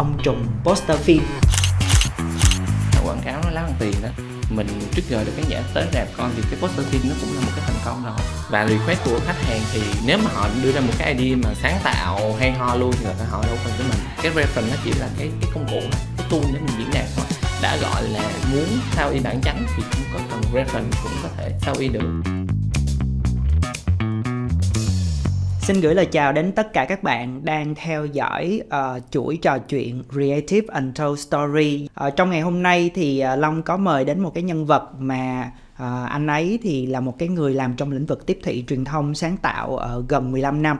ông trùm poster phim quảng cáo nó lá bằng tiền đó mình trước giờ được khán giả tới rạp coi thì cái poster phim nó cũng là một cái thành công rồi và request của khách hàng thì nếu mà họ đưa ra một cái idea mà sáng tạo hay ho luôn thì họ đâu cần tới mình cái reference nó chỉ là cái, cái công cụ cái tool để mình diễn đạt thôi đã gọi là muốn sao y bản trắng thì cũng có cần reference cũng có thể sao y được xin gửi lời chào đến tất cả các bạn đang theo dõi uh, chuỗi trò chuyện Creative Untold Story. Uh, trong ngày hôm nay thì uh, Long có mời đến một cái nhân vật mà uh, anh ấy thì là một cái người làm trong lĩnh vực tiếp thị truyền thông sáng tạo ở gần 15 năm.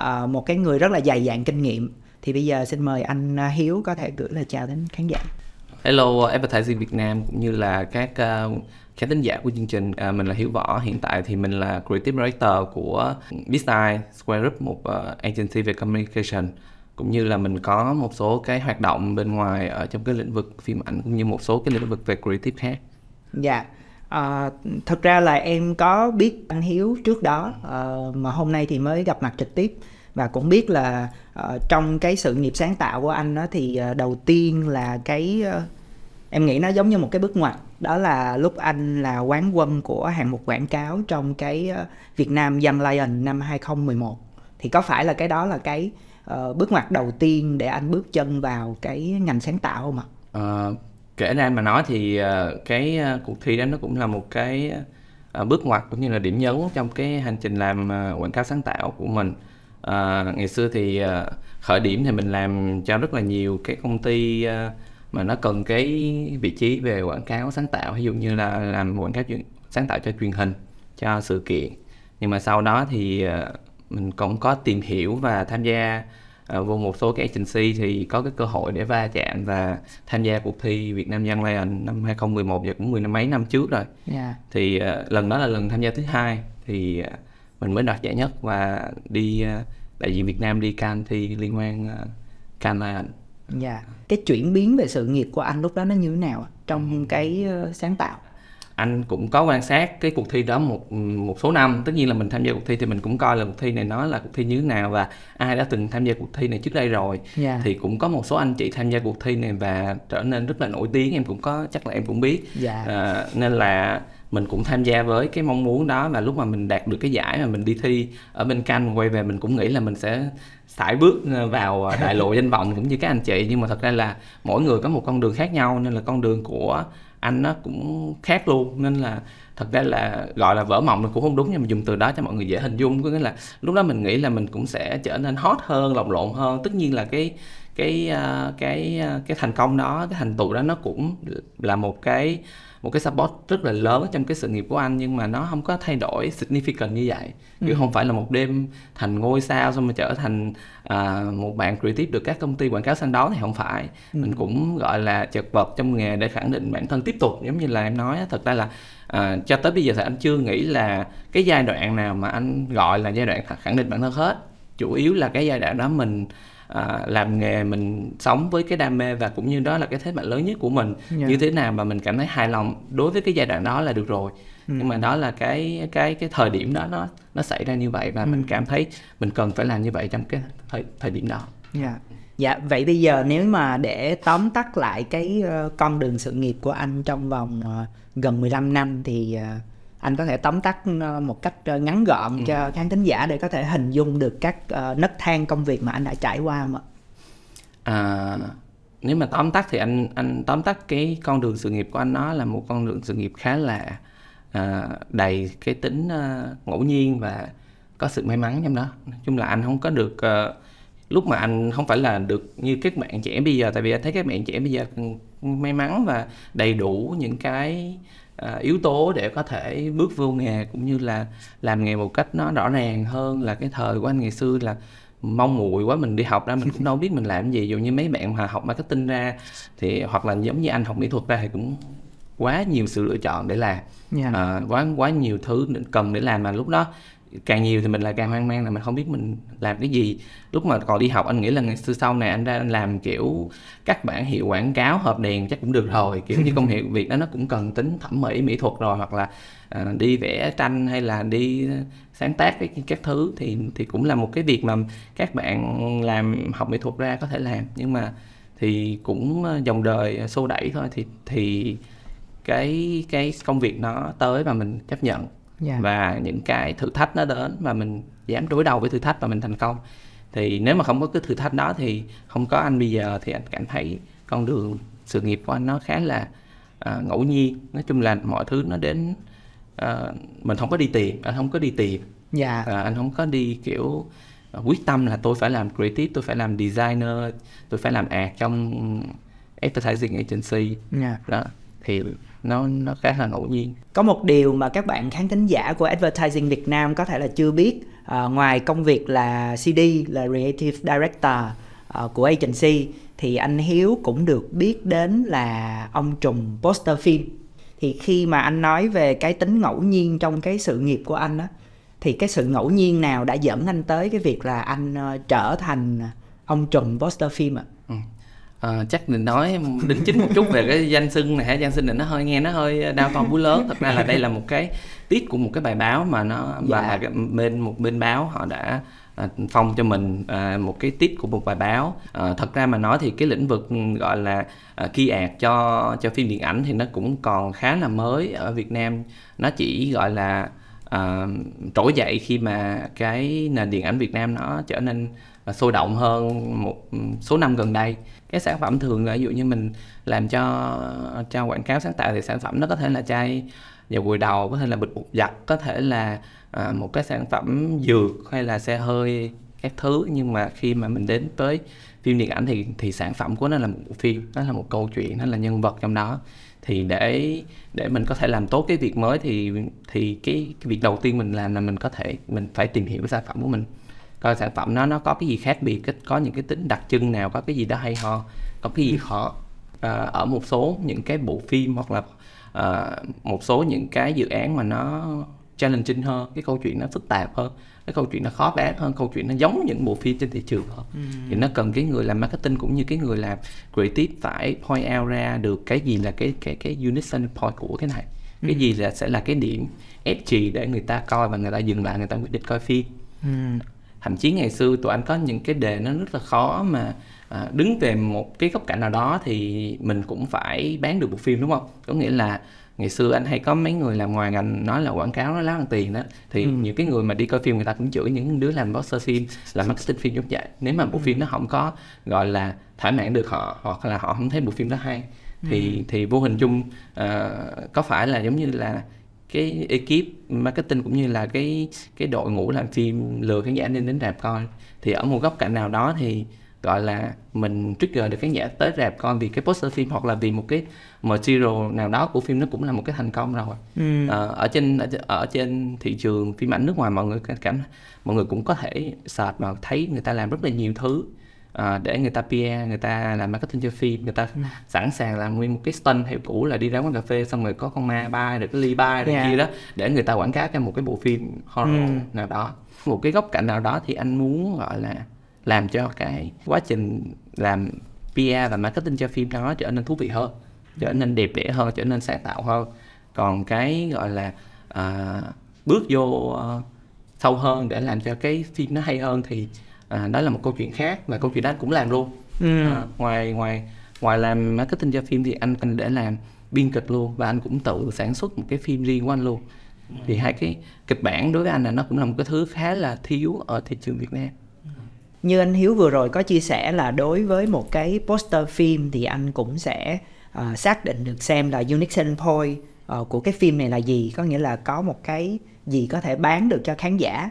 Uh, một cái người rất là dày dạn kinh nghiệm. Thì bây giờ xin mời anh Hiếu có thể gửi lời chào đến khán giả. Hello advertising Việt Nam cũng như là các uh, khán thính giả của chương trình à, mình là Hiếu Võ hiện tại thì mình là Creative Director của Bizeye Square Group một uh, agency về communication cũng như là mình có một số cái hoạt động bên ngoài ở trong cái lĩnh vực phim ảnh cũng như một số cái lĩnh vực về creative khác. Dạ. Yeah. À, thật ra là em có biết anh Hiếu trước đó à, mà hôm nay thì mới gặp mặt trực tiếp và cũng biết là uh, trong cái sự nghiệp sáng tạo của anh đó thì uh, đầu tiên là cái uh, em nghĩ nó giống như một cái bước ngoặt đó là lúc anh là quán quân của hạng mục quảng cáo trong cái ờ, Việt Nam Young Lion năm 2011 thì có phải là cái đó là cái uh, bước ngoặt đầu tiên để anh bước chân vào cái ngành sáng tạo không ạ? À, kể ra mà nói thì uh, cái uh, cuộc thi đó nó cũng là một cái uh, bước ngoặt cũng như là điểm nhấn trong cái hành trình làm uh, quảng cáo sáng tạo của mình. Uh, ngày xưa thì uh, khởi điểm thì mình làm cho rất là nhiều cái công ty uh, mà nó cần cái vị trí về quảng cáo sáng tạo ví dụ như là làm quảng cáo chuyên, sáng tạo cho truyền hình cho sự kiện nhưng mà sau đó thì ờ, mình cũng có tìm hiểu và tham gia ờ, vô một số cái agency thì có cái cơ hội để va chạm và tham gia cuộc thi Việt Nam Young Lion năm 2011 và cũng mười năm mấy năm trước rồi. Yeah. Dạ. Thì ờ, lần đó là lần tham gia thứ hai thì mình mới đoạt giải nhất và đi đại diện Việt Nam đi can thi liên quan uh, Can Lion dạ yeah. cái chuyển biến về sự nghiệp của anh lúc đó nó như thế nào trong ừ. cái ờ, sáng tạo anh cũng có quan sát cái cuộc thi đó một một số năm tất nhiên là mình tham gia cuộc thi thì mình cũng coi là cuộc thi này nó là cuộc thi như thế nào và ai đã từng tham gia cuộc thi này trước đây rồi yeah. Dạ. thì cũng có một số anh chị tham gia cuộc thi này và trở nên rất là nổi tiếng em cũng có chắc là em cũng biết yeah. Dạ. à, ờ, nên là mình cũng tham gia với cái mong muốn đó và lúc mà mình đạt được cái giải mà mình đi thi ở bên Canh quay về mình cũng nghĩ là mình sẽ sải bước ờ, vào ờ, đại lộ danh vọng cũng như các anh chị nhưng mà thật ra là mỗi người có một con đường khác nhau nên là con đường của anh nó cũng khác luôn nên là thật ra là gọi là vỡ mộng là cũng không đúng nhưng mà dùng từ đó cho mọi người dễ hình dung có nghĩa là lúc đó mình nghĩ là mình cũng sẽ trở nên hot hơn lồng lộn hơn tất nhiên là cái cái ờ, cái, cái thành công đó cái thành tựu đó nó cũng là một cái một cái support rất là lớn trong cái sự nghiệp của anh nhưng mà nó không có thay đổi significant như vậy chứ ừ. không phải là một đêm thành ngôi sao xong mà trở thành à, một bạn creative được các công ty quảng cáo xanh đó thì không phải ừ. mình cũng gọi là chật vật trong nghề để khẳng định bản thân tiếp tục giống như là em nói thật ra là à, cho tới bây giờ thì anh chưa nghĩ là cái giai đoạn nào mà anh gọi là giai đoạn khẳng định bản thân hết chủ yếu là cái giai đoạn đó mình à, làm nghề mình sống với cái đam mê và cũng như đó là cái thế mạnh lớn nhất của mình yeah. Dạ. như thế nào mà mình cảm thấy hài lòng đối với cái giai đoạn đó là được rồi ừ. nhưng mà đó là cái cái cái thời điểm đó nó nó xảy ra như vậy và ừ. mình cảm thấy mình cần phải làm như vậy trong cái thời thời điểm đó yeah. Dạ. dạ, vậy bây giờ nếu mà để tóm tắt lại cái ờ, con đường sự nghiệp của anh trong vòng ờ, gần 15 năm thì ờ, anh có thể tóm tắt ờ, một cách ờ, ngắn gọn ừ. cho khán thính giả để có thể hình dung được các ờ, nấc thang công việc mà anh đã trải qua mà à, nếu mà tóm tắt thì anh anh tóm tắt cái con đường sự nghiệp của anh nó là một con đường sự nghiệp khá là uh, đầy cái tính uh, ngẫu nhiên và có sự may mắn trong đó nói chung là anh không có được uh, lúc mà anh không phải là được như các bạn trẻ bây giờ tại vì anh thấy các bạn trẻ bây giờ may mắn và đầy đủ những cái À, yếu tố để có thể bước vô nghề cũng như là làm nghề một cách nó rõ ràng hơn là cái thời của anh ngày xưa là mong muội quá mình đi học ra mình cũng đâu biết mình làm gì dù như mấy bạn mà học marketing ra thì hoặc là giống như anh học mỹ thuật ra thì cũng quá nhiều sự lựa chọn để làm yeah. Dạ. à, quá quá nhiều thứ cần để làm mà lúc đó càng nhiều thì mình lại càng hoang mang là mình không biết mình làm cái gì lúc mà còn đi học anh nghĩ là ngày xưa sau này anh ra anh làm kiểu các bản hiệu quảng cáo hợp đèn chắc cũng được rồi kiểu như công việc việc đó nó cũng cần tính thẩm mỹ mỹ thuật rồi hoặc là à, đi vẽ tranh hay là đi sáng tác cái các thứ thì thì cũng là một cái việc mà các bạn làm học mỹ thuật ra có thể làm nhưng mà thì cũng ờ, dòng đời xô đẩy thôi thì thì cái cái công việc nó tới và mình chấp nhận yeah. Dạ. và những cái thử thách nó đến và mình dám đối đầu với thử thách và mình thành công thì nếu mà không có cái thử thách đó thì không có anh bây giờ thì anh cảm thấy con đường sự nghiệp của anh nó khá là uh, ngẫu nhiên nói chung là mọi thứ nó đến uh, mình không có đi tìm anh không có đi tìm dạ. uh, anh không có đi kiểu à, quyết tâm là tôi phải làm creative tôi phải làm designer tôi phải làm ad trong advertising agency yeah. Dạ. đó thì nó nó khá là ngẫu nhiên có một điều mà các bạn khán thính giả của advertising Việt Nam có thể là chưa biết à, ngoài công việc là CD là creative director à, của agency thì anh Hiếu cũng được biết đến là ông trùng poster phim thì khi mà anh nói về cái tính ngẫu nhiên trong cái sự nghiệp của anh á thì cái sự ngẫu nhiên nào đã dẫn anh tới cái việc là anh uh, trở thành ông trùng poster phim ạ? À? Ừ. À, chắc mình nói đính chính một chút về cái danh xưng này danh xưng này nó hơi nghe nó hơi đau to búa lớn thật ra là đây là một cái tiết của một cái bài báo mà nó dạ. bên một bên báo họ đã à, phong cho mình à, một cái tiết của một bài báo à, thật ra mà nói thì cái lĩnh vực ừ, gọi là à, key ạt cho cho phim điện ảnh thì nó cũng còn khá là mới ở Việt Nam nó chỉ gọi là uh, trỗi dậy khi mà cái nền điện ảnh Việt Nam nó trở nên sôi động hơn một ừ, số năm gần đây cái sản phẩm thường là ví dụ như mình làm cho cho quảng cáo sáng tạo thì sản phẩm nó có thể là chai dầu gội đầu có thể là bịch bột giặt có thể là à, một cái sản phẩm dược hay là xe hơi các thứ nhưng mà khi mà mình đến tới phim điện ảnh thì thì sản phẩm của nó là một bộ phim nó là một câu chuyện nó là nhân vật trong đó thì để để mình có thể làm tốt cái việc mới thì thì cái, cái việc đầu tiên mình làm là mình có thể mình phải tìm hiểu cái sản phẩm của mình coi sản phẩm nó nó có cái gì khác biệt có những cái tính đặc trưng nào có cái gì đó hay ho có cái gì ừ. khó à, ở một số những cái bộ phim hoặc là à, một số những cái dự án mà nó challenging hơn cái câu chuyện nó phức tạp hơn cái câu chuyện nó khó bán hơn câu chuyện nó giống những bộ phim trên thị trường hơn ừ. thì nó cần cái người làm marketing cũng như cái người làm creative phải point out ra được cái gì là cái cái cái unison point của cái này cái ừ. gì là sẽ là cái điểm ép để người ta coi và người ta dừng lại người ta quyết định coi phim ừ thậm chí ngày xưa tụi anh có những cái đề nó rất là khó mà à, đứng về một cái góc cạnh nào đó thì mình cũng phải bán được bộ phim đúng không có nghĩa là ngày xưa anh hay có mấy người làm ngoài ngành nói là quảng cáo nó láo ăn tiền đó thì ừ. những cái người mà đi coi phim người ta cũng chửi những đứa làm boxer phim làm marketing phim giống vậy nếu mà bộ ừ. phim nó không có gọi là thỏa mãn được họ hoặc là họ không thấy bộ phim đó hay thì ừ. thì vô hình chung uh, có phải là giống như là cái ekip marketing cũng như là cái cái đội ngũ làm phim lừa khán giả nên đến rạp coi thì ở một góc cạnh nào đó thì gọi là mình trigger được khán giả tới rạp coi vì cái poster phim hoặc là vì một cái material nào đó của phim nó cũng là một cái thành công rồi ừ. à, ở trên ở, ở trên thị trường phim ảnh nước ngoài mọi người cảm mọi người cũng có thể search mà thấy người ta làm rất là nhiều thứ uh, để người ta PR, người ta làm marketing cho phim, người ta ừ. sẵn sàng làm nguyên một cái stunt theo cũ là đi ra quán cà phê xong rồi có con ma bay được cái ly bay rồi yeah. Dạ. kia đó để người ta quảng cáo cho một cái bộ phim horror ừ. nào đó. Một cái góc cạnh nào đó thì anh muốn gọi là làm cho cái quá trình làm PR và marketing cho phim đó trở nên thú vị hơn, trở nên đẹp đẽ hơn, trở nên sáng tạo hơn. Còn cái gọi là uh, bước vô uh, sâu hơn để làm cho cái phim nó hay hơn thì à, đó là một câu chuyện khác và câu chuyện đó anh cũng làm luôn ừ. à, ngoài ngoài ngoài làm marketing cho phim thì anh anh để làm biên kịch luôn và anh cũng tự sản xuất một cái phim riêng của anh luôn thì hai cái kịch bản đối với anh là nó cũng là một cái thứ khá là thiếu ở thị trường Việt Nam như anh Hiếu vừa rồi có chia sẻ là đối với một cái poster phim thì anh cũng sẽ uh, xác định được xem là unique selling point uh, của cái phim này là gì có nghĩa là có một cái gì có thể bán được cho khán giả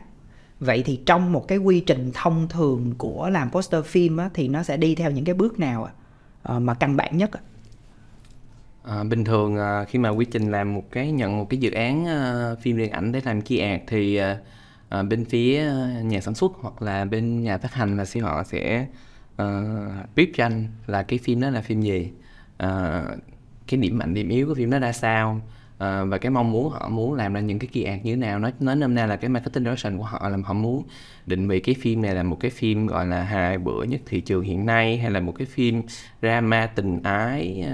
Vậy thì trong một cái quy trình thông thường của làm poster phim á, thì nó sẽ đi theo những cái bước nào à, mà căn bản nhất? À? À, bình thường à, khi mà quy trình làm một cái nhận một cái dự án à, phim điện ảnh để làm kia ad thì à, à, bên phía à, nhà sản xuất hoặc là bên nhà phát hành là sẽ họ sẽ à, brief cho anh là cái phim đó là phim gì à, cái điểm mạnh điểm yếu của phim đó ra sao Ờ, và cái mong muốn họ muốn làm ra những cái kỳ ạc như thế nào nói nói nôm nay là cái marketing direction của họ là họ muốn định vị cái phim này là một cái phim gọi là hài bữa nhất thị trường hiện nay hay là một cái phim drama tình ái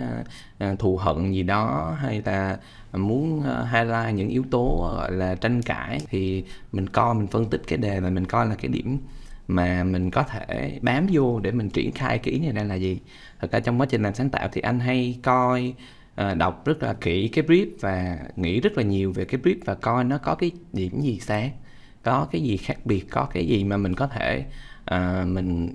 à, thù hận gì đó hay là muốn highlight những yếu tố gọi là tranh cãi thì mình coi mình phân tích cái đề và mình coi là cái điểm mà mình có thể bám vô để mình triển khai cái ý này ra là gì thật ra trong quá trình làm sáng tạo thì anh hay coi Ờ, đọc rất là kỹ cái brief và nghĩ rất là nhiều về cái brief và coi nó có cái điểm gì sáng có cái gì khác biệt có cái gì mà mình có thể uh, mình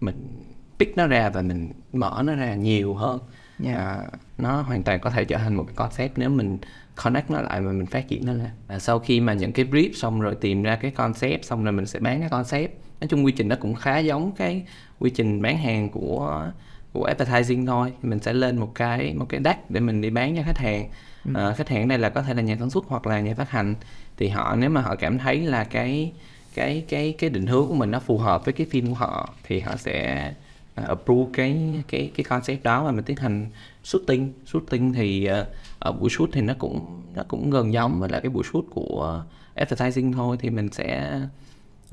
mình pick nó ra và mình mở nó ra nhiều hơn yeah. uh, nó hoàn toàn có thể trở thành một cái concept nếu mình connect nó lại và mình phát triển nó lên và sau khi mà những cái brief xong rồi tìm ra cái concept xong rồi mình sẽ bán cái concept nói chung quy trình nó cũng khá giống cái quy trình bán hàng của của advertising thôi mình sẽ lên một cái một cái deck để mình đi bán cho khách hàng ừ. à, khách hàng này là có thể là nhà sản xuất hoặc là nhà phát hành thì họ nếu mà họ cảm thấy là cái cái cái cái định hướng của mình nó phù hợp với cái phim của họ thì họ sẽ uh, approve cái cái cái concept đó và mình tiến hành shooting shooting thì uh, ở buổi shoot thì nó cũng nó cũng gần giống với là cái buổi shoot của advertising thôi thì mình sẽ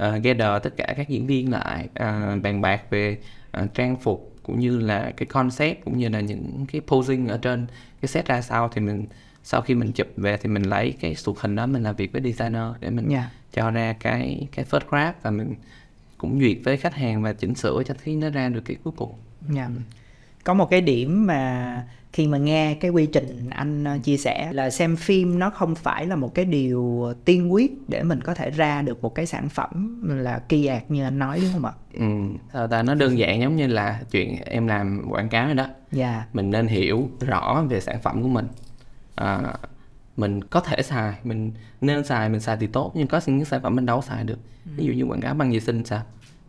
uh, gather tất cả các diễn viên lại uh, bàn bạc về uh, trang phục cũng như là cái concept cũng như là những cái posing ở trên cái set ra sao thì mình sau khi mình chụp về thì mình lấy cái sụt hình đó mình làm việc với designer để mình yeah. Dạ. cho ra cái cái first draft và mình cũng duyệt với khách hàng và chỉnh sửa cho khi nó ra được cái cuối cùng. Yeah. Dạ. Có một cái điểm mà khi mà nghe cái quy trình anh ờ, chia sẻ là xem phim nó không phải là một cái điều tiên quyết để mình có thể ra được một cái sản phẩm là kỳ ạc như anh nói đúng không ạ? Ừ, ta nó đơn giản giống như là chuyện em làm quảng cáo đó. Dạ. Mình nên hiểu rõ về sản phẩm của mình. À, mình có thể xài mình nên xài mình xài thì tốt nhưng có những sản phẩm mình đâu xài được ừ. ví dụ như quảng cáo băng vệ sinh sao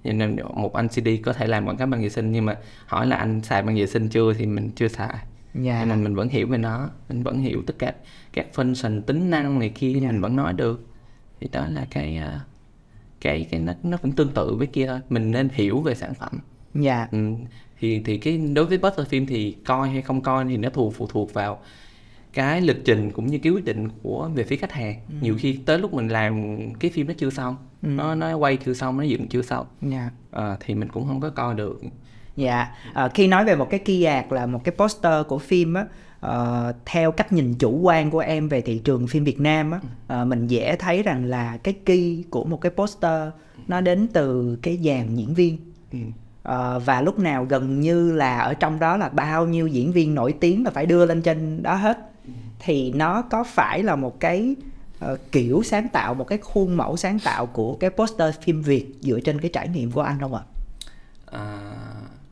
nên một anh CD có thể làm quảng cáo bằng vệ sinh nhưng mà hỏi là anh xài bằng vệ sinh chưa thì mình chưa xài dạ. nên mình vẫn hiểu về nó mình vẫn hiểu tất cả các function tính năng này kia dạ. mình vẫn nói được thì đó là cái à, cái cái nó nó vẫn tương tự với kia thôi mình nên hiểu về sản phẩm dạ ừ, thì thì cái đối với butter phim thì coi hay không coi thì nó thuộc phụ thuộc vào cái lịch trình cũng như cái quyết định của về phía khách hàng ừ. nhiều khi tới lúc mình làm cái phim nó chưa xong ừ. nó nó quay chưa xong nó dựng chưa xong yeah. Dạ. à, ờ, thì mình cũng không có coi được dạ à, khi nói về một cái kỳ ạc là một cái poster của phim á Uh, theo cách nhìn chủ quan của em về thị trường phim Việt Nam á, uh, mình dễ thấy rằng là cái kỳ của một cái poster nó đến từ cái dàn diễn viên uh, và lúc nào gần như là ở trong đó là bao nhiêu diễn viên nổi tiếng mà phải đưa lên trên đó hết ừ. thì nó có phải là một cái uh, kiểu sáng tạo một cái khuôn mẫu sáng tạo của cái poster phim Việt dựa trên cái trải nghiệm của anh không ạ? À?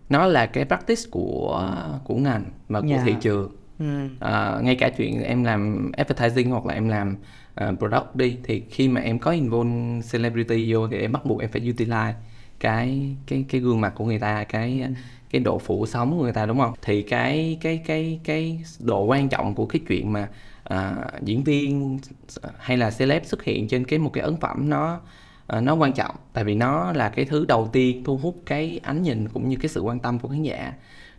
nó là cái practice của của ngành và của yeah. Dạ. thị trường ừ. à, ngay cả chuyện em làm advertising hoặc là em làm uh, product đi thì khi mà em có involve celebrity vô thì em bắt buộc em phải utilize cái cái cái gương mặt của người ta cái ừ. cái độ phủ sóng của người ta đúng không thì cái cái cái cái độ quan trọng của cái chuyện mà uh, diễn viên hay là celeb xuất hiện trên cái một cái ấn phẩm nó Ờ, nó quan trọng tại vì nó là cái thứ đầu tiên thu hút cái ánh nhìn cũng như cái sự quan tâm của khán giả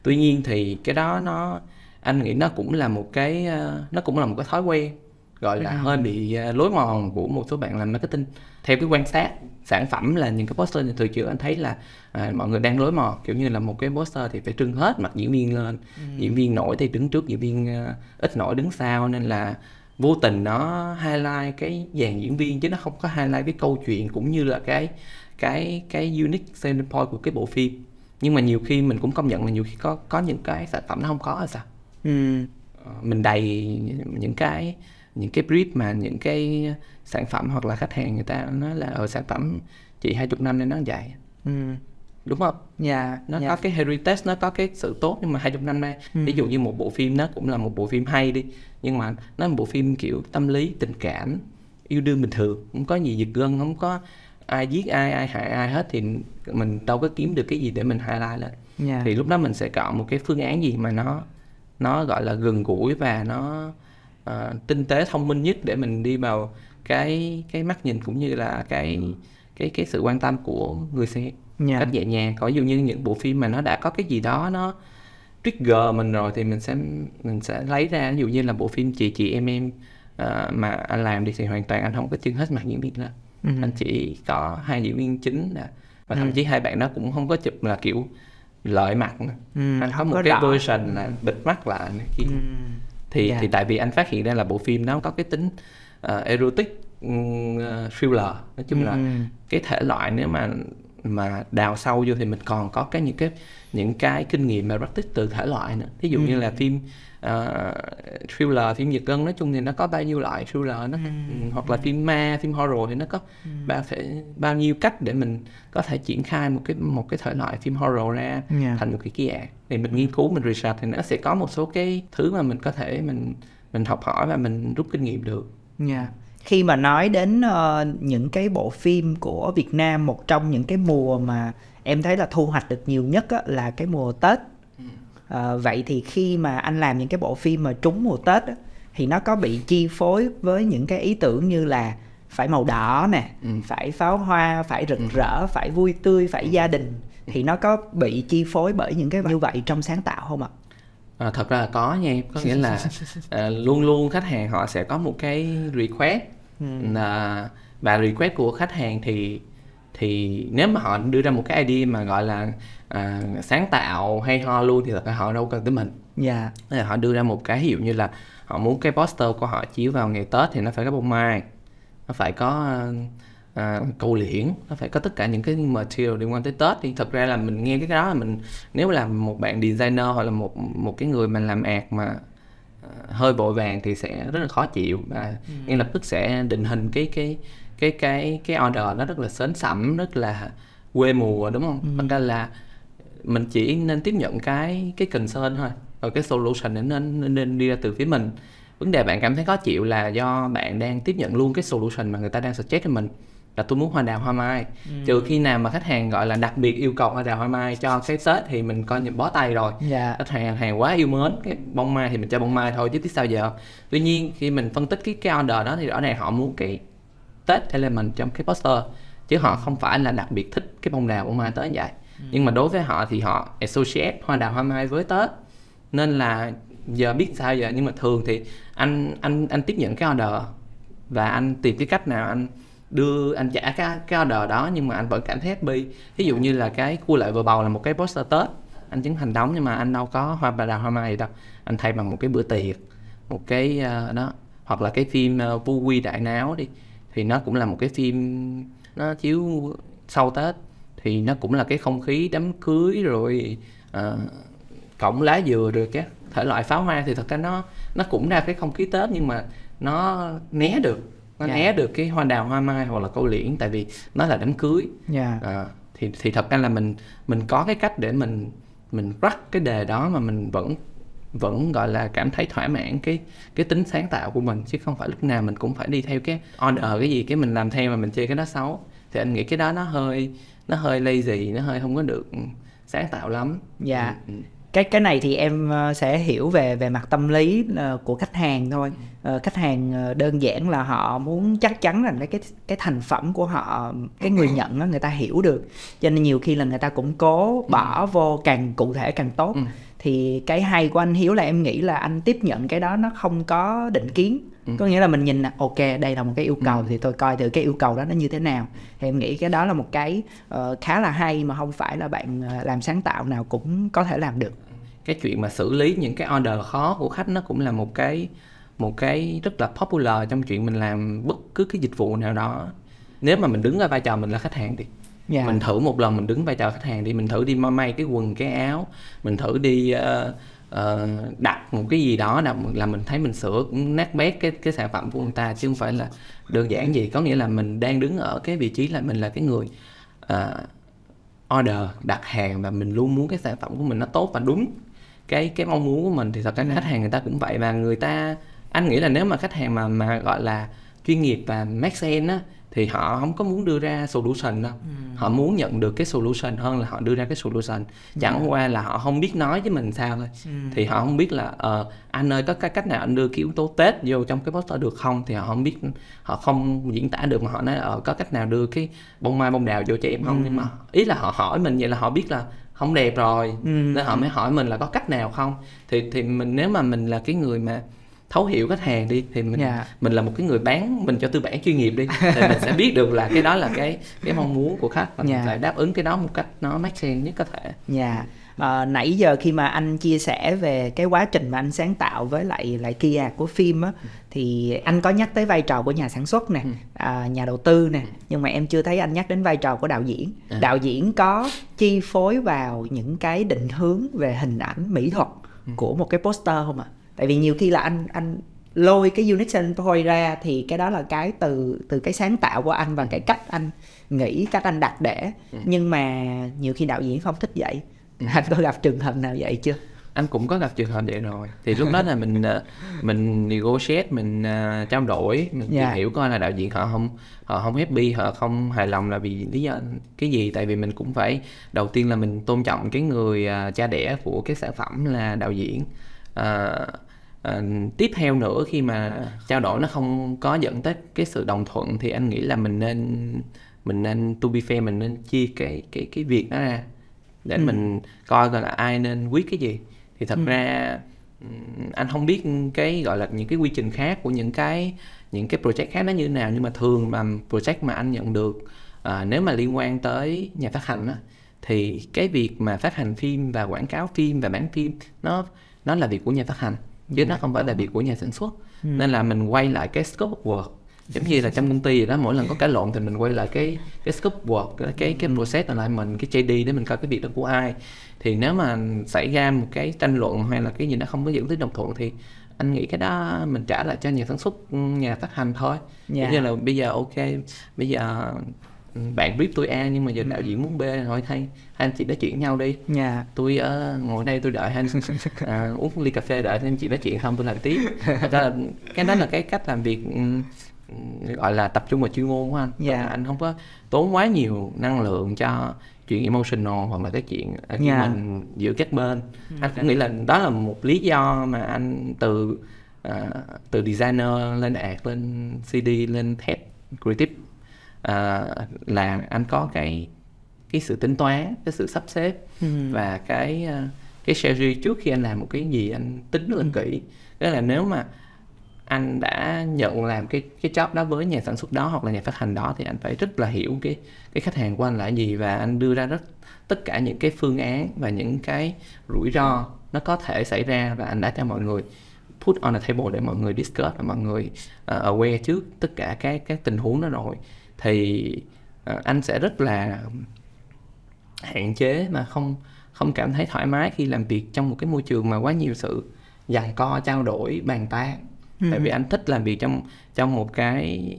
tuy nhiên thì cái đó nó anh nghĩ nó cũng là một cái ờ, nó cũng là một cái thói quen gọi là ừ. hơi bị ờ, lối mòn của một số bạn làm marketing theo cái quan sát sản phẩm là những cái poster thì từ trước anh thấy là à, mọi người đang lối mòn kiểu như là một cái poster thì phải trưng hết mặt diễn viên lên ừ. diễn viên nổi thì đứng trước diễn viên uh, ít nổi đứng sau nên là vô tình nó highlight cái dàn diễn viên chứ nó không có highlight cái câu chuyện cũng như là cái cái cái unique selling point của cái bộ phim nhưng mà nhiều khi mình cũng công nhận là nhiều khi có có những cái sản phẩm nó không có là sao ừ. Ờ, mình đầy những cái những cái brief mà những cái sản phẩm hoặc là khách hàng người ta nói là ở ờ, sản phẩm chị hai chục năm nên nó dài ừ đúng không dạ nó yeah. Dạ. có cái heritage nó có cái sự tốt nhưng mà hai chục năm nay ừ. ví dụ như một bộ phim nó cũng là một bộ phim hay đi nhưng mà nó là một bộ phim kiểu tâm lý tình cảm yêu đương bình thường không có gì giật gân không có ai giết ai ai hại ai hết thì mình đâu có kiếm được cái gì để mình highlight lên yeah. Dạ. thì lúc đó mình sẽ chọn một cái phương án gì mà nó nó gọi là gần gũi và nó uh, tinh tế thông minh nhất để mình đi vào cái cái mắt nhìn cũng như là cái cái cái sự quan tâm của người xem yeah. Dạ. cách nhẹ nhàng. Có ví dụ như những bộ phim mà nó đã có cái gì đó nó trigger mình rồi thì mình sẽ mình sẽ lấy ra ví dụ như là bộ phim chị chị em em uh, mà anh làm thì, thì hoàn toàn anh không có chân hết mặt diễn viên đó uh-huh. anh chỉ có hai diễn viên chính là và thậm uh-huh. chí hai bạn đó cũng không có chụp là kiểu lợi mặt uh uh-huh. anh có một có cái đỏ. version là bịt mắt lại này kia uh-huh. thì yeah. Dạ. thì tại vì anh phát hiện ra là bộ phim nó có cái tính uh, erotic uh, thriller nói chung uh-huh. là cái thể loại nếu mà mà đào sâu vô thì mình còn có cái những cái những cái kinh nghiệm mà practice từ thể loại nữa thí dụ ừ. như là phim uh, thriller phim nhiệt gân nói chung thì nó có bao nhiêu loại thriller nó ừ. ừ. hoặc là phim ma phim horror thì nó có ừ. bao phải bao nhiêu cách để mình có thể triển khai một cái một cái thể loại phim horror ra yeah. Dạ. thành một cái kỳ ạc thì mình nghiên cứu mình research thì nó sẽ có một số cái thứ mà mình có thể mình mình học hỏi và mình rút kinh nghiệm được yeah dạ khi mà nói đến uh, những cái bộ phim của Việt Nam một trong những cái mùa mà em thấy là thu hoạch được nhiều nhất á, là cái mùa Tết à, vậy thì khi mà anh làm những cái bộ phim mà trúng mùa tết á, thì nó có bị chi phối với những cái ý tưởng như là phải màu đỏ nè ừ. phải pháo hoa phải rực ừ. rỡ phải vui tươi phải ừ. gia đình ừ. thì nó có bị chi phối bởi những cái như vậy trong sáng tạo không ạ à, thật ra là có nha em có nghĩa là à, luôn luôn khách hàng họ sẽ có một cái request là và request của khách hàng thì thì nếu mà họ đưa ra một cái idea mà gọi là à, sáng tạo hay ho luôn thì thật ra họ đâu cần tới mình dạ yeah. họ đưa ra một cái hiệu như là họ muốn cái poster của họ chiếu vào ngày tết thì nó phải có bông mai nó phải có à, cầu liễn nó phải có tất cả những cái material liên quan tới tết thì thật ra là mình nghe cái đó là mình nếu là một bạn designer hoặc là một một cái người mà làm ạt mà hơi vội vàng thì sẽ rất là khó chịu và ừ. ngay lập tức sẽ định hình cái cái cái cái cái order nó rất là sến sẩm rất là quê mùa đúng không? Ừ. Thành ra là mình chỉ nên tiếp nhận cái cái concern thôi rồi cái solution nên, nên nên đi ra từ phía mình vấn đề bạn cảm thấy khó chịu là do bạn đang tiếp nhận luôn cái solution mà người ta đang suggest cho mình là tôi muốn hoa đào hoa mai ừ. trừ khi nào mà khách hàng gọi là đặc biệt yêu cầu hoa đào hoa mai cho cái tết thì mình coi như bó tay rồi dạ. khách hàng hàng quá yêu mến cái bông mai thì mình cho bông mai thôi chứ biết sao giờ tuy nhiên khi mình phân tích cái cái order đó thì rõ ràng họ muốn cái tết element trong cái poster chứ họ không phải là đặc biệt thích cái bông đào bông mai tới vậy ừ. nhưng mà đối với họ thì họ associate hoa đào hoa mai với tết nên là giờ biết sao giờ nhưng mà thường thì anh anh anh tiếp nhận cái order và anh tìm cái cách nào anh đưa anh trả cái, cái order đó nhưng mà anh vẫn cảm thấy happy ví dụ như là cái cua lại vừa bầu là một cái poster tết anh chứng thành đóng nhưng mà anh đâu có hoa bà đào hoa mai gì đâu anh thay bằng một cái bữa tiệc một cái uh, đó hoặc là cái phim uh, ờ, vu quy đại náo đi thì nó cũng là một cái phim nó chiếu sau tết thì nó cũng là cái không khí đám cưới rồi uh, cổng lá dừa rồi cái thể loại pháo hoa thì thật ra nó nó cũng ra cái không khí tết nhưng mà nó né được nó yeah. Dạ. né được cái hoa đào hoa mai hoặc là câu liễn tại vì nó là đám cưới yeah. Dạ. à, thì thì thật ra là mình mình có cái cách để mình mình rắc cái đề đó mà mình vẫn vẫn gọi là cảm thấy thỏa mãn cái cái tính sáng tạo của mình chứ không phải lúc nào mình cũng phải đi theo cái order cái gì cái mình làm theo mà mình chơi cái đó xấu thì anh nghĩ cái đó nó hơi nó hơi lazy nó hơi không có được sáng tạo lắm dạ ừ. ừ cái cái này thì em ờ, sẽ hiểu về về mặt tâm lý ờ, của khách hàng thôi ừ. ờ, khách hàng đơn giản là họ muốn chắc chắn rằng cái cái thành phẩm của họ cái người nhận đó, người ta hiểu được cho nên nhiều khi là người ta cũng cố ừ. bỏ vô càng cụ thể càng tốt ừ. thì cái hay của anh hiếu là em nghĩ là anh tiếp nhận cái đó nó không có định kiến có nghĩa là mình nhìn là ok đây là một cái yêu cầu ừ. thì tôi coi thử cái yêu cầu đó nó như thế nào thì em nghĩ cái đó là một cái uh, khá là hay mà không phải là bạn làm sáng tạo nào cũng có thể làm được cái chuyện mà xử lý những cái order khó của khách nó cũng là một cái một cái rất là popular trong chuyện mình làm bất cứ cái dịch vụ nào đó nếu mà mình đứng ở vai trò mình là khách hàng thì yeah. Dạ. mình thử một lần mình đứng vai trò khách hàng đi mình thử đi may cái quần cái áo mình thử đi uh, uh, đặt một cái gì đó là là mình thấy mình sửa cũng nát bét cái cái sản phẩm của người ta chứ không phải là đơn giản gì có nghĩa là mình đang đứng ở cái vị trí là mình là cái người uh, order đặt hàng và mình luôn muốn cái sản phẩm của mình nó tốt và đúng cái cái mong muốn của mình thì thật ra ừ. khách hàng người ta cũng vậy mà người ta anh nghĩ là nếu mà khách hàng mà mà gọi là chuyên nghiệp và make sense á thì họ không có muốn đưa ra solution đâu ừ. họ muốn nhận được cái solution hơn là họ đưa ra cái solution ừ. chẳng ừ. qua là họ không biết nói với mình sao thôi ừ. thì họ không biết là uh, anh ơi có cái cách nào anh đưa cái yếu tố tết vô trong cái poster được không thì họ không biết họ không diễn tả được mà họ nói ở uh, ờ, có cách nào đưa cái bông mai bông đào vô cho em không ừ. nhưng mà ý là họ hỏi mình vậy là họ biết là không đẹp rồi ừ. nên họ ừ. mới hỏi mình là có cách nào không thì thì mình nếu mà mình là cái người mà thấu hiểu khách hàng đi thì mình yeah. Dạ. mình là một cái người bán mình cho tư bản chuyên nghiệp đi thì mình sẽ biết được là cái đó là cái cái mong muốn của khách và yeah. mình lại dạ. đáp ứng cái đó một cách nó mát sen nhất có thể. Yeah. Dạ à, nãy giờ khi mà anh chia sẻ về cái quá trình mà anh sáng tạo với lại lại kia của phim á ừ. thì anh có nhắc tới vai trò của nhà sản xuất nè ừ. à, nhà đầu tư nè ừ. nhưng mà em chưa thấy anh nhắc đến vai trò của đạo diễn à. đạo diễn có chi phối vào những cái định hướng về hình ảnh mỹ thuật của một cái poster không ạ à? tại vì nhiều khi là anh anh lôi cái unison selling point ra thì cái đó là cái từ từ cái sáng tạo của anh và cái cách anh nghĩ cách anh đặt để nhưng mà nhiều khi đạo diễn không thích vậy anh có gặp trường hợp nào vậy chưa anh cũng có gặp trường hợp vậy rồi thì lúc đó là mình ờ, mình negotiate mình uh, trao đổi mình yeah. Dạ. hiểu coi là đạo diễn họ không họ không happy họ không hài lòng là vì lý do cái gì tại vì mình cũng phải đầu tiên là mình tôn trọng cái người uh, cha đẻ của cái sản phẩm là đạo diễn uh, uh, tiếp theo nữa khi mà trao đổi nó không có dẫn tới cái sự đồng thuận thì anh nghĩ là mình nên mình nên to be fair mình nên chia cái cái cái việc đó ra để ừ. mình coi coi là ai nên quyết cái gì thì thật ừ. ra anh không biết cái gọi là những cái quy trình khác của những cái những cái project khác nó như thế nào nhưng mà thường mà project mà anh nhận được à, nếu mà liên quan tới nhà phát hành á, thì cái việc mà phát hành phim và quảng cáo phim và bán phim nó nó là việc của nhà phát hành chứ ừ. nó không phải là việc của nhà sản xuất ừ. nên là mình quay lại cái scope of work giống như là trong công ty vậy đó mỗi lần có cãi lộn thì mình quay lại cái cái scope work cái cái, cái process lại mình cái JD để mình coi cái việc đó của ai thì nếu mà xảy ra một cái tranh luận hay là cái gì nó không có dẫn tới đồng thuận thì anh nghĩ cái đó mình trả lại cho nhà sản xuất nhà phát hành thôi yeah. Dạ. như là bây giờ ok bây giờ ừ, bạn biết tôi A nhưng mà giờ đạo ừ. diễn muốn B thôi thay hai anh chị nói chuyện nhau đi nhà dạ. yeah. tôi uh, ngồi đây tôi đợi hai anh uh, uống ly cà phê đợi anh chị nói chuyện không tôi làm tiếp thật là cái đó là cái cách làm việc ừ, gọi là tập trung vào chuyên môn của anh dạ. Tức anh không có tốn quá nhiều năng lượng cho chuyện emotional hoặc là cái chuyện à, yeah. Dạ. mình giữa các bên ừ. anh cũng dạ. nghĩ là đó là một lý do mà anh từ uh, từ designer lên art lên cd lên thép creative uh, là anh có cái cái sự tính toán cái sự sắp xếp ừ. và cái uh, cái series trước khi anh làm một cái gì anh tính rất là ừ. kỹ đó là nếu mà anh đã nhận làm cái cái job đó với nhà sản xuất đó hoặc là nhà phát hành đó thì anh phải rất là hiểu cái cái khách hàng của anh là gì và anh đưa ra rất tất cả những cái phương án và những cái rủi ro nó có thể xảy ra và anh đã cho mọi người put on the table để mọi người discuss và mọi người uh, aware trước tất cả các các tình huống đó rồi thì uh, anh sẽ rất là hạn chế mà không không cảm thấy thoải mái khi làm việc trong một cái môi trường mà quá nhiều sự dàn co trao đổi bàn tán ừ. tại vì ừ. anh thích làm việc trong trong một cái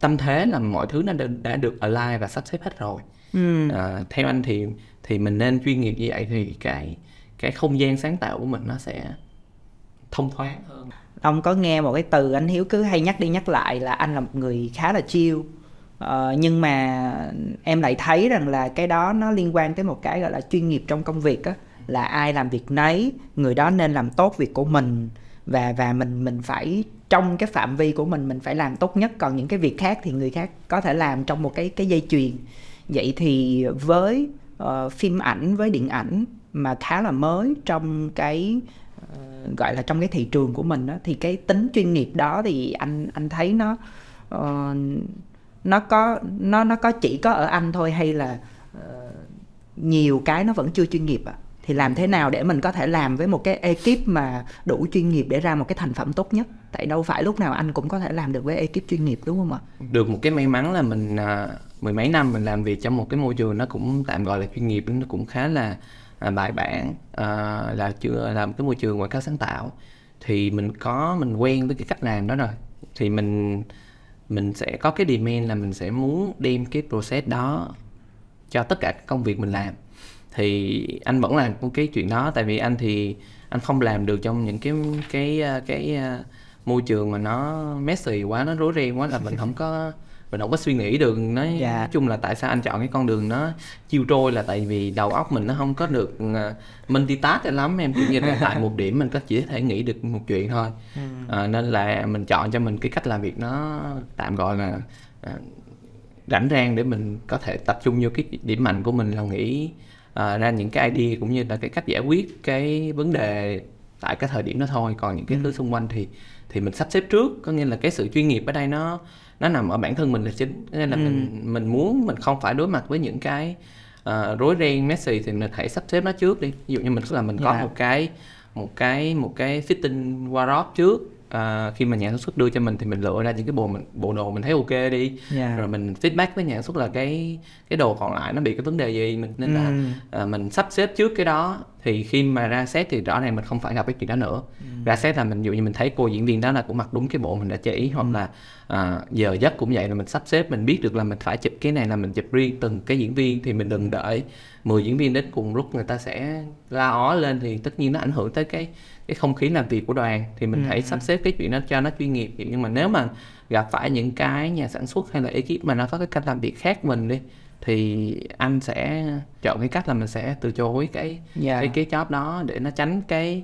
tâm thế là mọi thứ nó đã, đã được align và sắp xếp hết rồi ừ. à, theo anh thì thì mình nên chuyên nghiệp như vậy thì cái cái không gian sáng tạo của mình nó sẽ thông thoáng hơn ông có nghe một cái từ anh hiếu cứ hay nhắc đi nhắc lại là anh là một người khá là chiêu ờ, nhưng mà em lại thấy rằng là cái đó nó liên quan tới một cái gọi là chuyên nghiệp trong công việc á là ai làm việc nấy người đó nên làm tốt việc của mình và và mình mình phải trong cái phạm vi của mình mình phải làm tốt nhất còn những cái việc khác thì người khác có thể làm trong một cái cái dây chuyền vậy thì với uh, phim ảnh với điện ảnh mà khá là mới trong cái ờ, gọi là trong cái thị trường của mình đó, thì cái tính chuyên nghiệp đó thì anh anh thấy nó uh, nó có nó nó có chỉ có ở anh thôi hay là uh, nhiều cái nó vẫn chưa chuyên nghiệp ạ à? thì làm thế nào để mình có thể làm với một cái ekip mà đủ chuyên nghiệp để ra một cái thành phẩm tốt nhất tại đâu phải lúc nào anh cũng có thể làm được với ekip chuyên nghiệp đúng không ạ được một cái may mắn là mình à, mười mấy năm mình làm việc trong một cái môi trường nó cũng tạm gọi là chuyên nghiệp nó cũng khá là à, bài bản à, là chưa làm cái môi trường ngoại cáo sáng tạo thì mình có mình quen với cái cách làm đó rồi thì mình mình sẽ có cái demand là mình sẽ muốn đem cái process đó cho tất cả các công việc mình làm thì anh vẫn làm cái chuyện đó tại vì anh thì anh không làm được trong những cái cái ờ, cái, cái ờ, môi trường mà nó messy quá nó rối ren quá là mình không có mình không có suy nghĩ được nói dạ. nói chung là tại sao anh chọn cái con đường nó chiêu trôi là tại vì đầu óc mình nó không có được mình đi tát lắm em cũng như là tại một điểm mình có chỉ thể nghĩ được một chuyện thôi à, nên là mình chọn cho mình cái cách làm việc nó tạm gọi là à, rảnh rang để mình có thể tập trung vô cái điểm mạnh của mình là nghĩ uh, ra những cái idea cũng như là cái cách giải quyết cái vấn đề tại cái thời điểm đó thôi còn những cái thứ ừ. xung quanh thì thì mình sắp xếp trước có nghĩa là cái sự chuyên nghiệp ở đây nó nó nằm ở bản thân mình là chính nên là ừ. mình mình muốn mình không phải đối mặt với những cái uh, rối ren messy thì mình hãy sắp xếp nó trước đi ví dụ như mình là mình có yeah. Dạ. một cái một cái một cái fitting wardrobe trước à, khi mà nhà sản xuất đưa cho mình thì mình lựa ra những cái bộ mình bộ đồ mình thấy ok đi yeah. Dạ. rồi mình feedback với nhà sản xuất là cái cái đồ còn lại nó bị cái vấn đề gì mình nên là ừ. à, mình sắp xếp trước cái đó thì khi mà ra xét thì rõ ràng mình không phải gặp cái chuyện đó nữa ừ. ra xét là mình dụ như mình thấy cô diễn viên đó là cũng mặc đúng cái bộ mình đã chế ý hoặc ừ. là à, giờ giấc cũng vậy là mình sắp xếp mình biết được là mình phải chụp cái này là mình chụp riêng từng cái diễn viên thì mình đừng ừ. đợi 10 diễn viên đến cùng lúc người ta sẽ la ó lên thì tất nhiên nó ảnh hưởng tới cái cái không khí làm việc của đoàn thì mình ừ. hãy ừ. sắp xếp cái chuyện đó cho nó chuyên nghiệp nhưng mà nếu mà gặp phải những cái nhà sản xuất hay là ekip mà nó có cái cách làm việc khác mình đi thì anh sẽ chọn cái cách là mình sẽ từ chối cái yeah. Dạ. cái cái job đó để nó tránh cái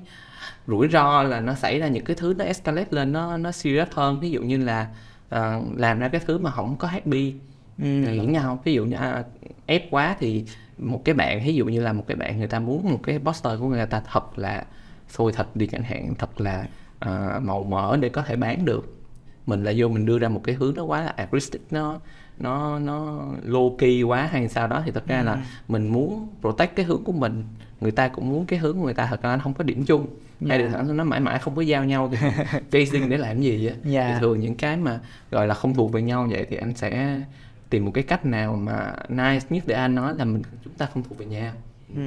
rủi ro là nó xảy ra những cái thứ nó escalate lên nó nó serious hơn ví dụ như là uh, làm ra cái thứ mà không có happy ừ. hiểu nhau ví dụ như à, ép quá thì một cái bạn ví dụ như là một cái bạn người ta muốn một cái poster của người ta thật là sôi thật đi chẳng hạn thật là uh, màu mỡ để có thể bán được mình lại vô mình đưa ra một cái hướng nó quá là aggressive nó nó nó low key quá hay sao đó thì thật ra ừ. là mình muốn protect cái hướng của mình người ta cũng muốn cái hướng của người ta thật ra nó không có điểm chung yeah. Dạ. hay là nó mãi mãi không có giao nhau thì chasing để làm gì vậy yeah. Dạ. thì thường những cái mà gọi là không thuộc về nhau vậy thì anh sẽ tìm một cái cách nào mà nice nhất để anh nói là mình chúng ta không thuộc về nhau ừ.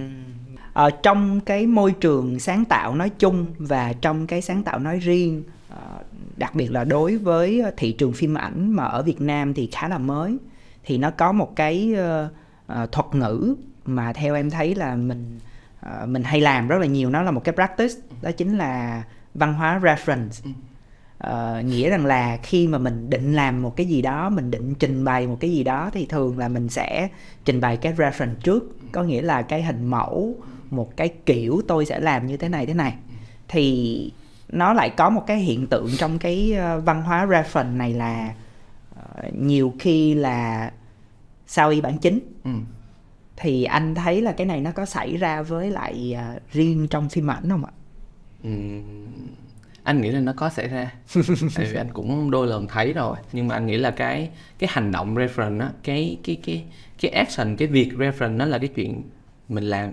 ở ờ, trong cái môi trường sáng tạo nói chung và trong cái sáng tạo nói riêng ờ, đặc biệt là đối với ờ, thị trường phim ảnh mà ở Việt Nam thì khá là mới thì nó có một cái ờ, ờ, thuật ngữ mà theo em thấy là mình mình hay làm rất là nhiều nó là một cái practice đó chính là văn hóa reference ừ. nghĩa rằng là khi mà mình định làm một cái gì đó mình định trình bày một cái gì đó thì thường là mình sẽ trình bày cái reference trước có nghĩa là cái hình mẫu một cái kiểu tôi sẽ làm như thế này thế này thì nó lại có một cái hiện tượng trong cái ờ, văn hóa reference này là ờ, nhiều khi là sao y bản chính ừ. thì anh thấy là cái này nó có xảy ra với lại ờ, riêng trong phim ảnh không ạ ừ. anh nghĩ là nó có xảy ra tại vì anh cũng đôi lần thấy rồi nhưng mà anh nghĩ là cái cái hành động reference á cái cái cái cái action cái việc reference nó là cái chuyện mình làm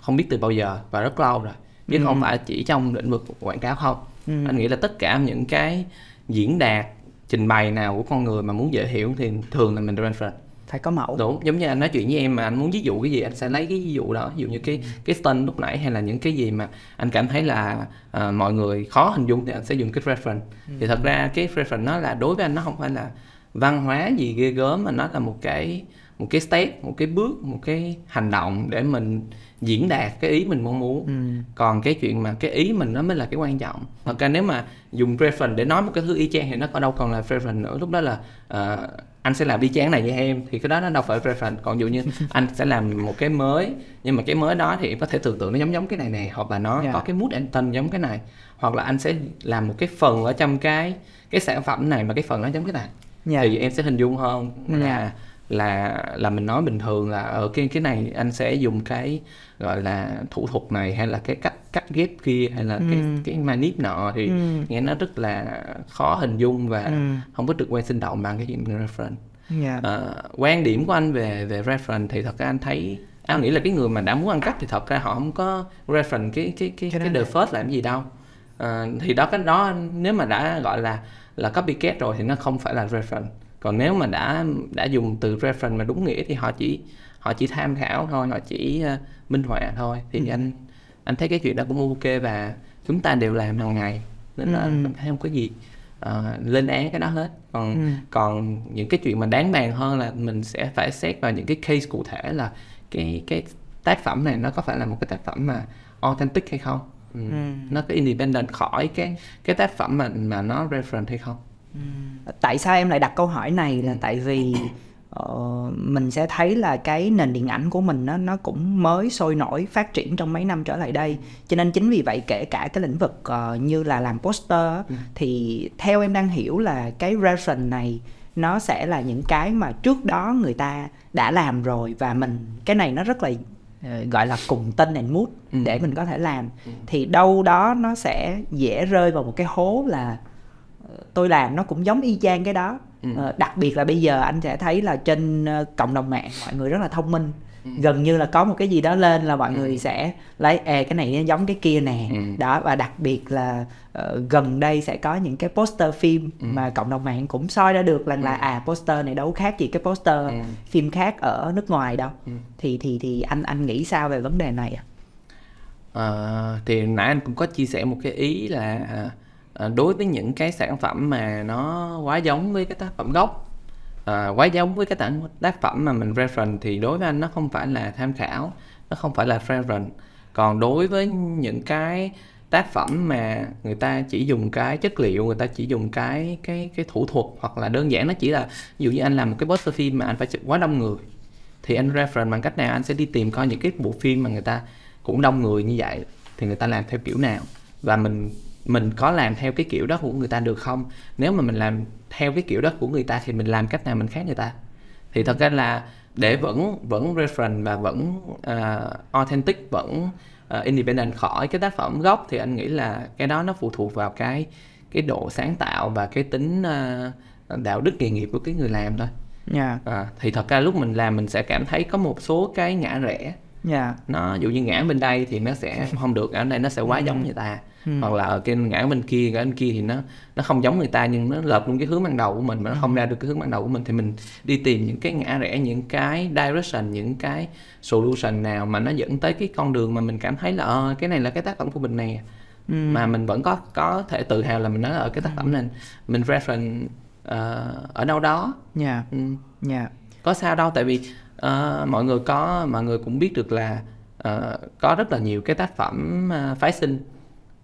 không biết từ bao giờ và rất lâu rồi chứ ừ. không phải chỉ trong lĩnh vực quảng cáo không ừ. anh nghĩ là tất cả những cái diễn đạt trình bày nào của con người mà muốn dễ hiểu thì thường là mình reference phải có mẫu đúng giống như anh nói chuyện với em mà anh muốn ví dụ cái gì anh sẽ lấy cái ví dụ đó ví dụ như cái cái tên lúc nãy hay là những cái gì mà anh cảm thấy là uh, mọi người khó hình dung thì anh sẽ dùng cái reference ừ. thì thật ra cái reference nó là đối với anh nó không phải là văn hóa gì ghê gớm mà nó là một cái một cái step một cái bước một cái hành động để mình diễn đạt cái ý mình mong muốn ừ. còn cái chuyện mà cái ý mình nó mới là cái quan trọng thật ra nếu mà dùng preference để nói một cái thứ y chang thì nó có đâu còn là preference nữa lúc đó là uh, anh sẽ làm y chang này với em thì cái đó nó đâu phải preference còn dụ như anh sẽ làm một cái mới nhưng mà cái mới đó thì em có thể tưởng tượng nó giống giống cái này này hoặc là nó yeah. Dạ. có cái mood and tone giống cái này hoặc là anh sẽ làm một cái phần ở trong cái cái sản phẩm này mà cái phần nó giống cái này yeah. Dạ. thì em sẽ hình dung hơn là dạ là là mình nói bình thường là ở ờ, cái cái này anh sẽ dùng cái gọi là thủ thuật này hay là cái cách cắt ghép kia hay là ừ. cái cái manip nọ thì ừ. nghe nó rất là khó hình dung và ừ. không có được quay sinh động bằng cái chuyện reference yeah. Dạ. à, ờ, quan điểm của anh về về reference thì thật ra anh thấy anh nghĩ là cái người mà đã muốn ăn cắt thì thật ra họ không có reference cái cái cái cái, cái the first làm gì đâu à, thì đó cái đó nếu mà đã gọi là là copycat rồi thì nó không phải là reference còn nếu mà đã đã dùng từ reference mà đúng nghĩa thì họ chỉ họ chỉ tham khảo thôi họ chỉ uh, minh họa thôi thì ừ. anh anh thấy cái chuyện đó cũng ok và chúng ta đều làm hàng ngày nên là ừ. thấy không có gì uh, lên án cái đó hết còn ừ. còn những cái chuyện mà đáng bàn hơn là mình sẽ phải xét vào những cái case cụ thể là cái cái tác phẩm này nó có phải là một cái tác phẩm mà authentic hay không ừ. Ừ. nó có independent khỏi cái cái tác phẩm mà mà nó reference hay không Ừ. Ờ, tại sao em lại đặt câu hỏi này là ừ. tại vì uh, mình sẽ thấy là cái nền điện ảnh của mình nó nó cũng mới sôi nổi phát triển trong mấy năm trở lại đây cho nên chính vì vậy kể cả cái lĩnh vực uh, như là làm poster ừ. thì theo em đang hiểu là cái reference này nó sẽ là những cái mà trước đó người ta đã làm rồi và mình cái này nó rất là gọi là cùng tên and mood ừ. để mình có thể làm ừ. thì đâu đó nó sẽ dễ rơi vào một cái hố là tôi làm nó cũng giống y chang cái đó ừ. Ờ, đặc biệt là bây giờ anh sẽ thấy là trên ờ, cộng đồng mạng mọi người rất là thông minh ừ. gần như là có một cái gì đó lên là mọi ừ. người sẽ lấy ê cái này giống cái kia nè ừ. đó và đặc biệt là uh, gần đây sẽ có những cái poster phim ừ. mà cộng đồng mạng cũng soi ra được là ừ. là à poster này đâu khác gì cái poster ừ. phim khác ở nước ngoài đâu ừ. thì thì thì anh anh nghĩ sao về vấn đề này à, thì nãy anh cũng có chia sẻ một cái ý là à, À, đối với những cái sản phẩm mà nó quá giống với cái tác phẩm gốc à, quá giống với cái tảng tác phẩm mà mình reference thì đối với anh nó không phải là tham khảo nó không phải là reference còn đối với những cái tác phẩm mà người ta chỉ dùng cái chất liệu người ta chỉ dùng cái cái cái thủ thuật hoặc là đơn giản nó chỉ là ví dụ như anh làm một cái poster phim mà anh phải chụp quá đông người thì anh reference bằng cách nào anh sẽ đi tìm coi những cái bộ phim mà người ta cũng đông người như vậy thì người ta làm theo kiểu nào và mình mình có làm theo cái kiểu đó của người ta được không nếu mà mình làm theo cái kiểu đó của người ta thì mình làm cách nào mình khác người ta thì thật ra là để vẫn vẫn reference và vẫn uh, authentic vẫn uh, independent khỏi cái tác phẩm gốc thì anh nghĩ là cái đó nó phụ thuộc vào cái cái độ sáng tạo và cái tính uh, đạo đức nghề nghiệp của cái người làm thôi yeah. Dạ. à, thì thật ra lúc mình làm mình sẽ cảm thấy có một số cái ngã rẽ yeah. nó dụ như ngã bên đây thì nó sẽ không được ở đây nó sẽ quá ừ. giống người ta ừ. hoặc là ở cái ngã bên kia ngã bên kia thì nó nó không giống người ta nhưng nó lợp luôn cái hướng ban đầu của mình mà nó ừ. không ra được cái hướng ban đầu của mình thì mình đi tìm những cái ngã rẽ những cái direction những cái solution nào mà nó dẫn tới cái con đường mà mình cảm thấy là ờ, cái này là cái tác phẩm của mình nè ừ. mà mình vẫn có có thể tự hào là mình nói ở cái tác ừ. phẩm này mình reference uh, ở đâu đó dạ yeah. Ừ. dạ yeah. có sao đâu tại vì uh, mọi người có mọi người cũng biết được là uh, có rất là nhiều cái tác phẩm uh, phái sinh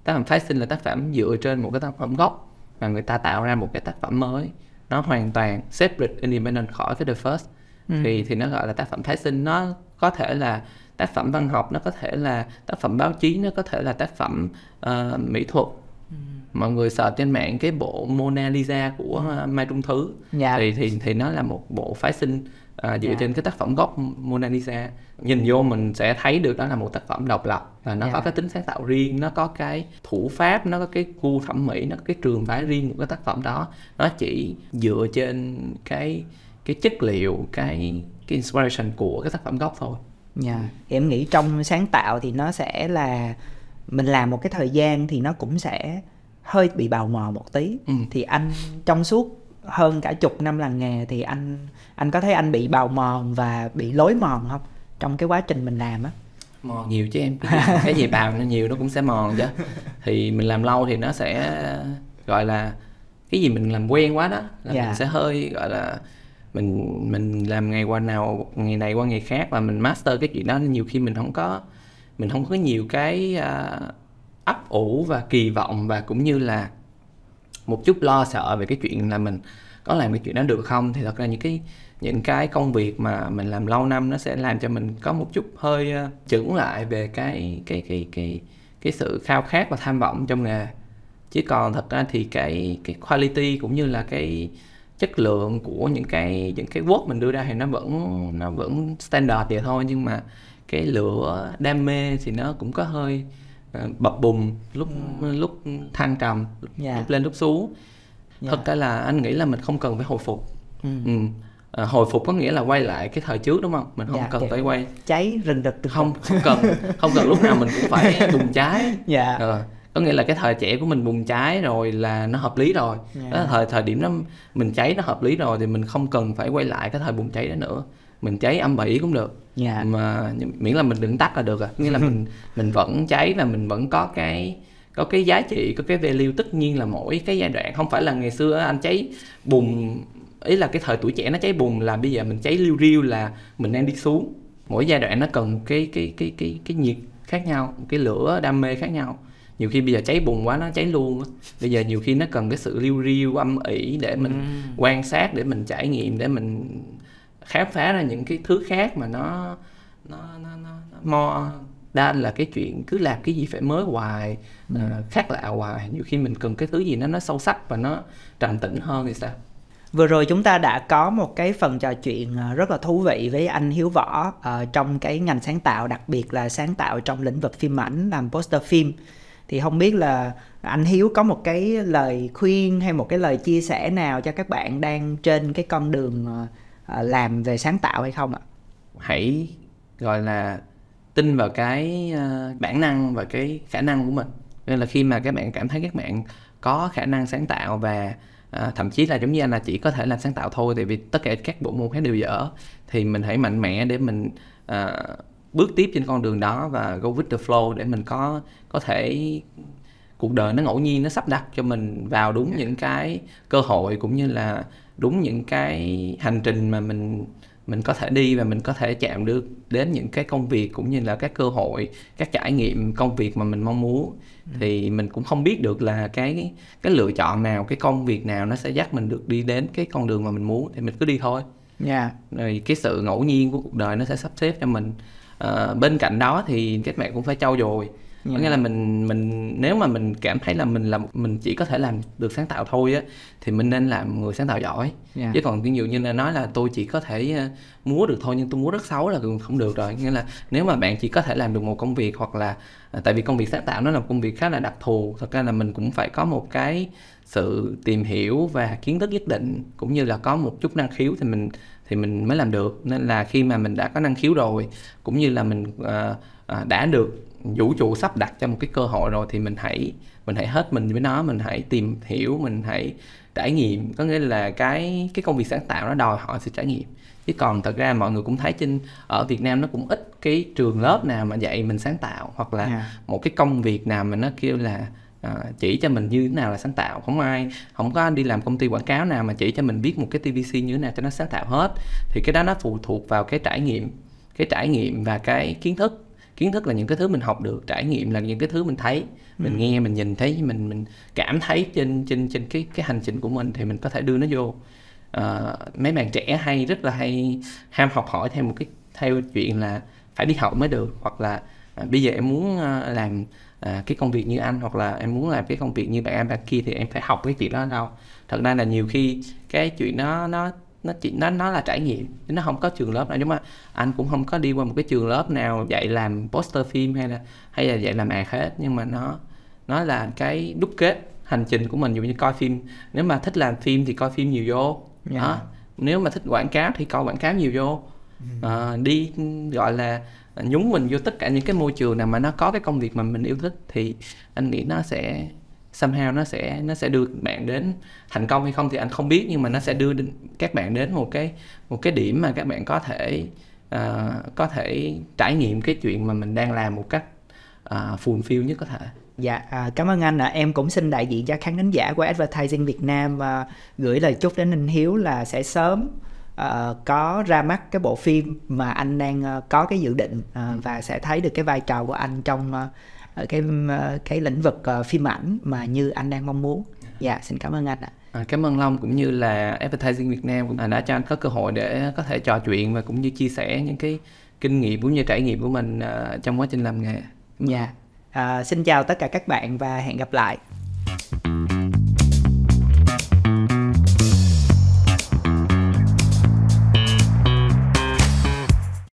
tác phẩm phái sinh là tác phẩm dựa trên một cái tác phẩm gốc mà người ta tạo ra một cái tác phẩm mới nó hoàn toàn separate independent khỏi cái the first ừ. thì thì nó gọi là tác phẩm phái sinh nó có thể là tác phẩm văn học nó có thể là tác phẩm báo chí nó có thể là tác phẩm uh, mỹ thuật ừ. mọi người sợ trên mạng cái bộ Mona Lisa của uh, Mai Trung Thứ dạ. thì thì thì nó là một bộ phái sinh à, dựa yeah. Dạ. trên cái tác phẩm gốc Mona Lisa nhìn vô mình sẽ thấy được đó là một tác phẩm độc lập và nó yeah. Dạ. có cái tính sáng tạo riêng nó có cái thủ pháp nó có cái gu thẩm mỹ nó có cái trường phái riêng của cái tác phẩm đó nó chỉ dựa trên cái cái chất liệu cái cái inspiration của cái tác phẩm gốc thôi Dạ, yeah. em nghĩ trong sáng tạo thì nó sẽ là mình làm một cái thời gian thì nó cũng sẽ hơi bị bào mòn một tí. Ừ. Thì anh trong suốt hơn cả chục năm làm nghề thì anh anh có thấy anh bị bào mòn và bị lối mòn không trong cái quá trình mình làm á mòn nhiều chứ em cái gì bào nó nhiều nó cũng sẽ mòn chứ thì mình làm lâu thì nó sẽ gọi là cái gì mình làm quen quá đó là yeah. mình dạ. sẽ hơi gọi là mình mình làm ngày qua nào ngày này qua ngày khác và mình master cái chuyện đó nên nhiều khi mình không có mình không có nhiều cái uh, ấp ủ và kỳ vọng và cũng như là một chút lo sợ về cái chuyện là mình có làm cái chuyện đó được không thì thật ra những cái những cái công việc mà mình làm lâu năm nó sẽ làm cho mình có một chút hơi ờ, chững lại về cái cái cái cái cái sự khao khát và tham vọng trong nghề chứ còn thật ra thì cái cái quality cũng như là cái chất lượng của những cái những cái work mình đưa ra thì nó vẫn nó vẫn standard vậy thôi nhưng mà cái lửa đam mê thì nó cũng có hơi Ờ, bập bùng lúc ừ. lúc than trầm yeah. Dạ. lúc lên lúc xuống yeah. Dạ. thật ra là anh nghĩ là mình không cần phải hồi phục ừ. Ừ. À, hồi phục có nghĩa là quay lại cái thời trước đúng không mình không dạ, cần phải quay cháy rừng rịch không không cần không cần lúc nào mình cũng phải bùng cháy dạ. à, có nghĩa là cái thời trẻ của mình bùng cháy rồi là nó hợp lý rồi dạ. đó là thời thời điểm đó mình cháy nó hợp lý rồi thì mình không cần phải quay lại cái thời bùng cháy đó nữa mình cháy âm bảy cũng được yeah. Dạ. mà miễn là mình đừng tắt là được à nghĩa là mình mình vẫn cháy và mình vẫn có cái có cái giá trị có cái value tất nhiên là mỗi cái giai đoạn không phải là ngày xưa anh cháy bùng ý là cái thời tuổi trẻ nó cháy bùng là bây giờ mình cháy liu riêu là mình đang đi xuống mỗi giai đoạn nó cần cái cái cái cái cái nhiệt khác nhau cái lửa đam mê khác nhau nhiều khi bây giờ cháy bùng quá nó cháy luôn bây giờ nhiều khi nó cần cái sự liu riêu âm ỉ để mình ừ. quan sát để mình trải nghiệm để mình khám phá ra những cái thứ khác mà nó nó nó nó, nó mo đan là cái chuyện cứ làm cái gì phải mới hoài ừ. uh, khác lạ hoài nhiều khi mình cần cái thứ gì nó nó sâu sắc và nó trầm tĩnh hơn thì sao vừa rồi chúng ta đã có một cái phần trò chuyện ờ, rất là thú vị với anh Hiếu Võ uh, trong cái ngành sáng tạo đặc biệt là sáng tạo trong lĩnh vực phim ảnh làm poster phim thì không biết là anh Hiếu có một cái lời khuyên hay một cái lời chia sẻ nào cho các bạn đang trên cái con đường À, làm về sáng tạo hay không ạ hãy gọi là tin vào cái à, bản năng và cái khả năng của mình nên là khi mà các bạn cảm thấy các bạn có khả năng sáng tạo và à, thậm chí là giống như anh là chỉ có thể làm sáng tạo thôi tại vì tất cả các bộ môn khác đều dở thì mình hãy mạnh mẽ để mình bước tiếp trên con đường đó và go with the flow để mình có có thể cuộc đời nó ngẫu nhiên nó sắp đặt cho mình vào đúng dạ. những cái cơ hội cũng như là đúng những cái hành trình mà mình mình có thể đi và mình có thể chạm được đến những cái công việc cũng như là các cơ hội các trải nghiệm công việc mà mình mong muốn ừ. thì mình cũng không biết được là cái cái lựa chọn nào cái công việc nào nó sẽ dắt mình được đi đến cái con đường mà mình muốn thì mình cứ đi thôi yeah. Dạ. rồi cái sự ngẫu nhiên của cuộc đời nó sẽ sắp xếp cho mình à, bên cạnh đó thì các mẹ cũng phải trau dồi yeah. nghĩa dạ. là mình mình nếu mà mình cảm thấy là mình làm mình chỉ có thể làm được sáng tạo thôi á thì mình nên làm người sáng tạo giỏi yeah. Dạ. chứ còn ví dụ như là nói là tôi chỉ có thể ờ, múa được thôi nhưng tôi múa rất xấu là không được rồi nghĩa là nếu mà bạn chỉ có thể làm được một công việc hoặc là ờ, tại vì công việc sáng tạo nó là một công việc khá là đặc thù thật ra là mình cũng phải có một cái sự tìm hiểu và kiến thức nhất định cũng như là có một chút năng khiếu thì mình thì mình mới làm được nên là khi mà mình đã có năng khiếu rồi cũng như là mình uh, đã được vũ trụ sắp đặt cho một cái cơ hội rồi thì mình hãy mình hãy hết mình với nó mình hãy tìm hiểu mình hãy trải nghiệm có nghĩa là cái cái công việc sáng tạo nó đòi hỏi sự trải nghiệm chứ còn thật ra mọi người cũng thấy trên ở Việt Nam nó cũng ít cái trường lớp nào mà dạy mình sáng tạo hoặc là yeah. một cái công việc nào mà nó kêu là À, chỉ cho mình như thế nào là sáng tạo không ai không có anh đi làm công ty quảng cáo nào mà chỉ cho mình biết một cái tvc như thế nào cho nó sáng tạo hết thì cái đó nó phụ thuộc vào cái trải nghiệm cái trải nghiệm và cái kiến thức kiến thức là những cái thứ mình học được trải nghiệm là những cái thứ mình thấy mình ừ. nghe mình nhìn thấy mình mình cảm thấy trên trên trên cái cái hành trình của mình thì mình có thể đưa nó vô uh, mấy bạn trẻ hay rất là hay ham học hỏi theo một cái theo chuyện là phải đi học mới được hoặc là uh, bây giờ em muốn uh, làm uh, cái công việc như anh hoặc là em muốn làm cái công việc như bạn em bạn kia thì em phải học cái chuyện đó đâu thật ra là nhiều khi cái chuyện nó nó nó chỉ nó nó là trải nghiệm nó không có trường lớp nào giống mà anh cũng không có đi qua một cái trường lớp nào dạy làm poster phim hay là hay là dạy làm ảnh hết nhưng mà nó nó là cái đúc kết hành trình của mình dụ như coi phim nếu mà thích làm phim thì coi phim nhiều vô yeah. Dạ. đó nếu mà thích quảng cáo thì coi quảng cáo nhiều vô à, đi gọi là nhúng mình vô tất cả những cái môi trường nào mà nó có cái công việc mà mình yêu thích thì anh nghĩ nó sẽ somehow nó sẽ nó sẽ đưa bạn đến thành công hay không thì anh không biết nhưng mà nó sẽ đưa các bạn đến một cái một cái điểm mà các bạn có thể uh, có thể trải nghiệm cái chuyện mà mình đang làm một cách ờ, uh, phiêu nhất có thể Dạ, à, cảm ơn anh ạ. Em cũng xin đại diện cho khán thính giả của Advertising Việt Nam à, gửi lời chúc đến anh Hiếu là sẽ sớm à, có ra mắt cái bộ phim mà anh đang à, có cái dự định à, và sẽ thấy được cái vai trò của anh trong à, Ờ, cái ờ, cái lĩnh vực ờ, phim ảnh mà như anh đang mong muốn dạ xin cảm ơn anh ạ à, cảm ơn long cũng như là advertising việt nam cũng à, đã cho anh có cơ hội để có thể trò chuyện và cũng như chia sẻ những cái kinh nghiệm cũng như trải nghiệm của mình trong quá trình làm nghề dạ à, xin chào tất cả các bạn và hẹn gặp lại thank you